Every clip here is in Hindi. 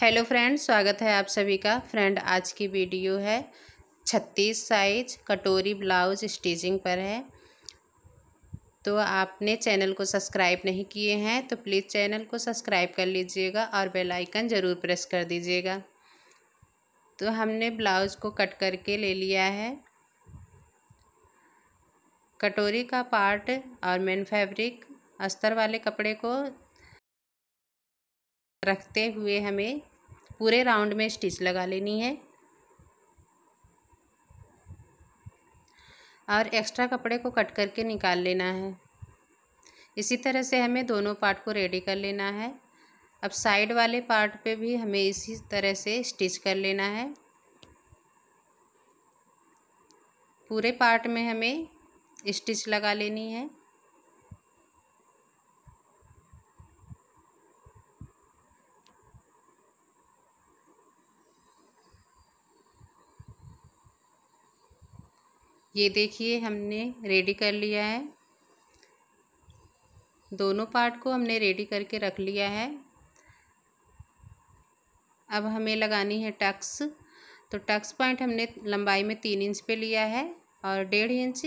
हेलो फ्रेंड स्वागत है आप सभी का फ्रेंड आज की वीडियो है छत्तीस साइज कटोरी ब्लाउज स्टिचिंग पर है तो आपने चैनल को सब्सक्राइब नहीं किए हैं तो प्लीज़ चैनल को सब्सक्राइब कर लीजिएगा और बेल आइकन ज़रूर प्रेस कर दीजिएगा तो हमने ब्लाउज़ को कट करके ले लिया है कटोरी का पार्ट और मेन फैब्रिक अस्तर वाले कपड़े को रखते हुए हमें पूरे राउंड में स्टिच लगा लेनी है और एक्स्ट्रा कपड़े को कट करके निकाल लेना है इसी तरह से हमें दोनों पार्ट को रेडी कर लेना है अब साइड वाले पार्ट पे भी हमें इसी तरह से स्टिच कर लेना है पूरे पार्ट में हमें स्टिच लगा लेनी है ये देखिए हमने रेडी कर लिया है दोनों पार्ट को हमने रेडी करके रख लिया है अब हमें लगानी है टक्स तो टक्स पॉइंट हमने लंबाई में तीन इंच पे लिया है और डेढ़ इंच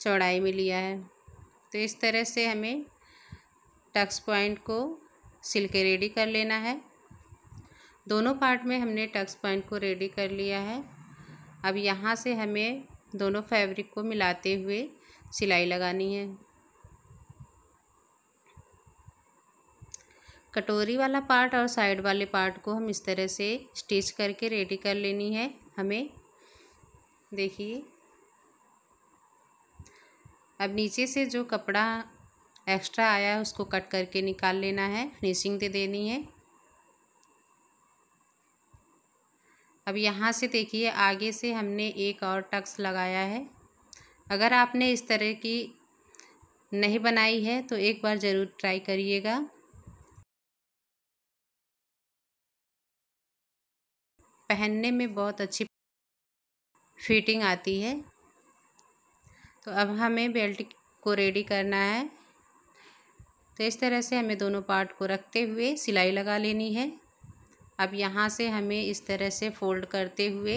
चौड़ाई में लिया है तो इस तरह से हमें टक्स पॉइंट को सिल के रेडी कर लेना है दोनों पार्ट में हमने टक्स पॉइंट को रेडी कर लिया है अब यहाँ से हमें दोनों फैब्रिक को मिलाते हुए सिलाई लगानी है कटोरी वाला पार्ट और साइड वाले पार्ट को हम इस तरह से स्टिच करके रेडी कर लेनी है हमें देखिए अब नीचे से जो कपड़ा एक्स्ट्रा आया है उसको कट करके निकाल लेना है फिनिशिंग दे देनी है अब यहाँ से देखिए आगे से हमने एक और टक्स लगाया है अगर आपने इस तरह की नहीं बनाई है तो एक बार ज़रूर ट्राई करिएगा पहनने में बहुत अच्छी फिटिंग आती है तो अब हमें बेल्ट को रेडी करना है तो इस तरह से हमें दोनों पार्ट को रखते हुए सिलाई लगा लेनी है अब यहाँ से हमें इस तरह से फोल्ड करते हुए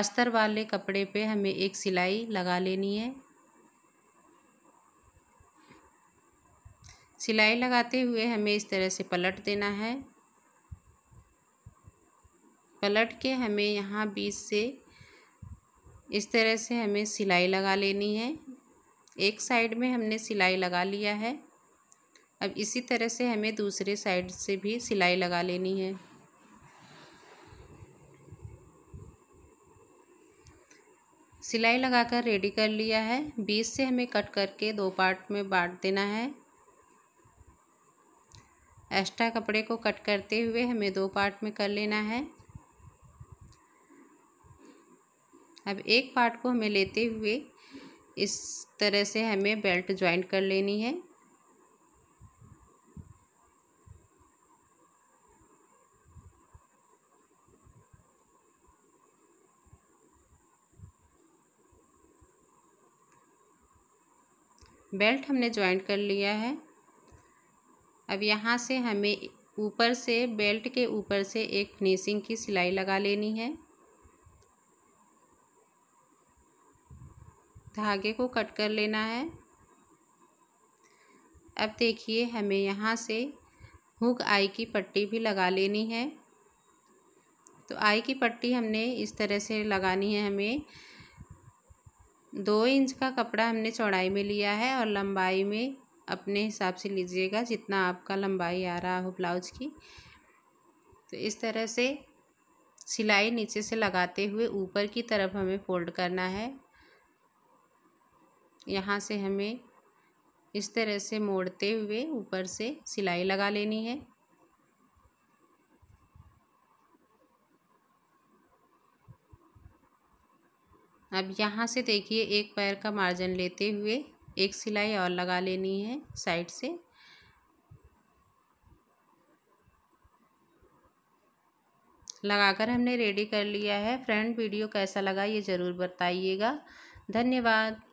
अस्तर वाले कपड़े पे हमें एक सिलाई लगा लेनी है सिलाई लगाते हुए हमें इस तरह से पलट देना है पलट के हमें यहाँ बीच से इस तरह से हमें सिलाई लगा लेनी है एक साइड में हमने सिलाई लगा लिया है अब इसी तरह से हमें दूसरे साइड से भी सिलाई लगा लेनी है सिलाई लगाकर रेडी कर लिया है बीस से हमें कट करके दो पार्ट में बांट देना है एक्स्ट्रा कपड़े को कट करते हुए हमें दो पार्ट में कर लेना है अब एक पार्ट को हमें लेते हुए इस तरह से हमें बेल्ट ज्वाइंट कर लेनी है बेल्ट हमने ज्वाइंट कर लिया है अब यहाँ से हमें ऊपर से बेल्ट के ऊपर से एक फिनिशिंग की सिलाई लगा लेनी है धागे को कट कर लेना है अब देखिए हमें यहाँ से हुक आई की पट्टी भी लगा लेनी है तो आई की पट्टी हमने इस तरह से लगानी है हमें दो इंच का कपड़ा हमने चौड़ाई में लिया है और लंबाई में अपने हिसाब से लीजिएगा जितना आपका लंबाई आ रहा हो ब्लाउज की तो इस तरह से सिलाई नीचे से लगाते हुए ऊपर की तरफ हमें फोल्ड करना है यहाँ से हमें इस तरह से मोड़ते हुए ऊपर से सिलाई लगा लेनी है अब यहाँ से देखिए एक पैर का मार्जिन लेते हुए एक सिलाई और लगा लेनी है साइड से लगाकर हमने रेडी कर लिया है फ्रेंड वीडियो कैसा लगा ये ज़रूर बताइएगा धन्यवाद